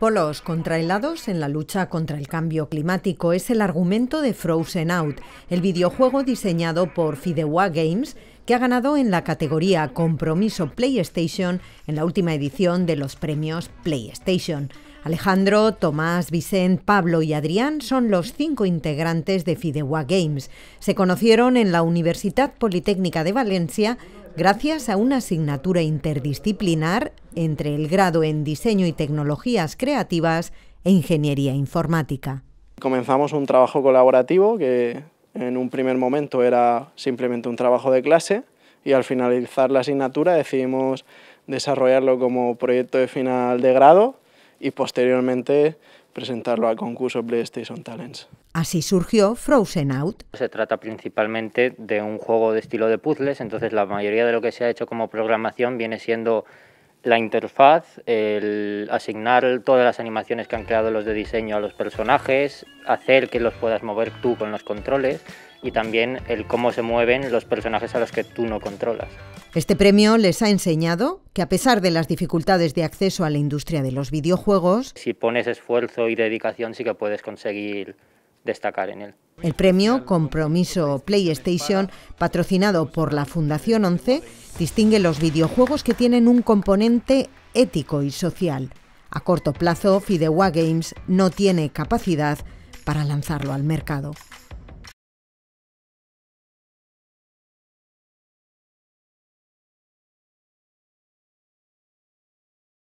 Polos helados en la lucha contra el cambio climático es el argumento de Frozen Out, el videojuego diseñado por Fidewa Games que ha ganado en la categoría Compromiso PlayStation en la última edición de los premios PlayStation. Alejandro, Tomás, Vicent, Pablo y Adrián son los cinco integrantes de Fidewa Games. Se conocieron en la Universidad Politécnica de Valencia gracias a una asignatura interdisciplinar entre el grado en Diseño y Tecnologías Creativas e Ingeniería Informática. Comenzamos un trabajo colaborativo que en un primer momento era simplemente un trabajo de clase y al finalizar la asignatura decidimos desarrollarlo como proyecto de final de grado y posteriormente presentarlo al concurso PlayStation Talents. Así surgió Frozen Out. Se trata principalmente de un juego de estilo de puzzles, entonces la mayoría de lo que se ha hecho como programación viene siendo la interfaz, el asignar todas las animaciones que han creado los de diseño a los personajes, hacer que los puedas mover tú con los controles y también el cómo se mueven los personajes a los que tú no controlas. Este premio les ha enseñado que a pesar de las dificultades de acceso a la industria de los videojuegos, si pones esfuerzo y dedicación sí que puedes conseguir destacar en él. El premio Compromiso PlayStation, patrocinado por la Fundación 11, distingue los videojuegos que tienen un componente ético y social. A corto plazo, Fidewa Games no tiene capacidad para lanzarlo al mercado.